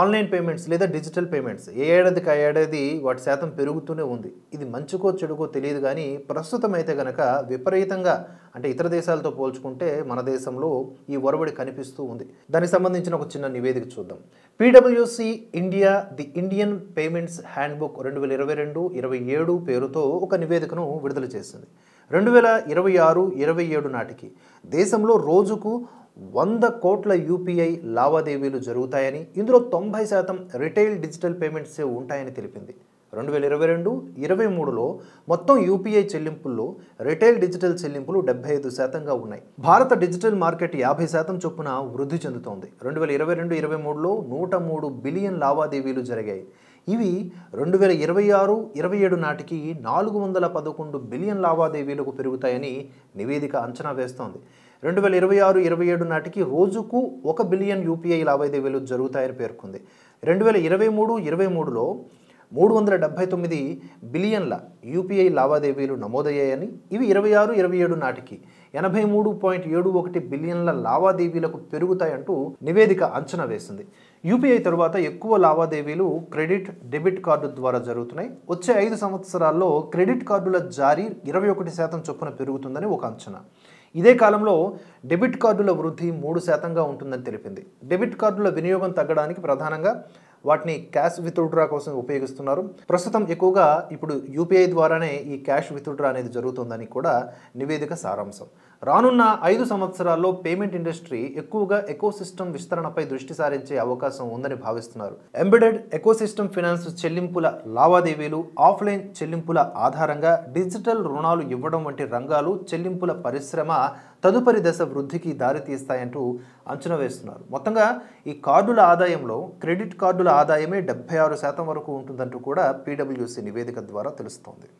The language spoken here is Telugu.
ఆన్లైన్ పేమెంట్స్ లేదా డిజిటల్ పేమెంట్స్ ఏ ఏడాదికి ఆ ఏడాది వాటి శాతం పెరుగుతూనే ఉంది ఇది మంచుకో చెడుకో తెలియదు కానీ ప్రస్తుతం అయితే కనుక విపరీతంగా అంటే ఇతర దేశాలతో పోల్చుకుంటే మన దేశంలో ఈ ఒరవడి కనిపిస్తూ ఉంది దానికి సంబంధించిన ఒక చిన్న నివేదిక చూద్దాం పీడబ్ల్యూసి India the Indian payments handbook రెండు వేల ఇరవై రెండు ఇరవై ఏడు పేరుతో ఒక నివేదికను విడుదల చేసింది రెండు వేల ఇరవై ఆరు ఇరవై ఏడు నాటికి దేశంలో రోజుకు వంద కోట్ల యూపీఐ లావాదేవీలు జరుగుతాయని ఇందులో తొంభై శాతం రిటైల్ డిజిటల్ పేమెంట్సే ఉంటాయని తెలిపింది రెండు వేల ఇరవై రెండు ఇరవై మూడులో మొత్తం యూపీఐ చెల్లింపుల్లో రిటైల్ డిజిటల్ చెల్లింపులు డెబ్బై ఐదు శాతంగా ఉన్నాయి భారత డిజిటల్ మార్కెట్ యాభై శాతం చొప్పున వృద్ధి చెందుతోంది రెండు వేల ఇరవై రెండు ఇరవై మూడులో నూట మూడు బిలియన్ లావాదేవీలు జరిగాయి ఇవి రెండు వేల ఇరవై ఆరు ఇరవై ఏడు నాటికి నాలుగు వందల పదకొండు బిలియన్ లావాదేవీలకు పెరుగుతాయని నివేదిక అంచనా వేస్తోంది రెండు వేల ఇరవై ఆరు ఇరవై ఏడు నాటికి రోజుకు ఒక బిలియన్ యూపీఐ లావాదేవీలు జరుగుతాయని పేర్కొంది రెండు వేల ఇరవై మూడు ఇరవై మూడులో మూడు వందల డెబ్బై తొమ్మిది బిలియన్ల యూపీఐ లావాదేవీలు నమోదయ్యాయని ఇవి ఇరవై ఆరు ఇరవై ఏడు నాటికి ఎనభై మూడు పాయింట్ ఏడు ఒకటి బిలియన్ల లావాదేవీలకు పెరుగుతాయంటూ నివేదిక అంచనా వేసింది యూపీఐ తరువాత ఎక్కువ లావాదేవీలు క్రెడిట్ డెబిట్ కార్డు ద్వారా జరుగుతున్నాయి వచ్చే ఐదు సంవత్సరాల్లో క్రెడిట్ కార్డుల జారీ ఇరవై ఒకటి శాతం చొప్పున పెరుగుతుందని ఒక అంచనా ఇదే కాలంలో డెబిట్ కార్డుల వృద్ధి మూడు శాతంగా ఉంటుందని తెలిపింది డెబిట్ కార్డుల వినియోగం తగ్గడానికి ప్రధానంగా వాటిని క్యాష్ విత్డ్రా కోసం ఉపయోగిస్తున్నారు ప్రస్తుతం ఎక్కువగా ఇప్పుడు యూపీఐ ద్వారానే ఈ క్యాష్ విత్డ్రా అనేది జరుగుతుందని కూడా నివేదిక సారాంశం రానున్న ఐదు సంవత్సరాల్లో పేమెంట్ ఇండస్ట్రీ ఎక్కువగా ఎకోసిస్టమ్ విస్తరణపై దృష్టి సారించే అవకాశం ఉందని భావిస్తున్నారు ఎంబెడెడ్ ఎకోసిస్టమ్ ఫినాన్స్ చెల్లింపుల లావాదేవీలు ఆఫ్లైన్ చెల్లింపుల ఆధారంగా డిజిటల్ రుణాలు ఇవ్వడం వంటి రంగాలు చెల్లింపుల పరిశ్రమ తదుపరి దశ వృద్ధికి దారితీస్తాయంటూ అంచనా వేస్తున్నారు మొత్తంగా ఈ కార్డుల ఆదాయంలో క్రెడిట్ కార్డుల ఆదాయమే డెబ్బై ఆరు శాతం వరకు ఉంటుందంటూ కూడా పీడబ్ల్యూసీ నివేదిక ద్వారా తెలుస్తోంది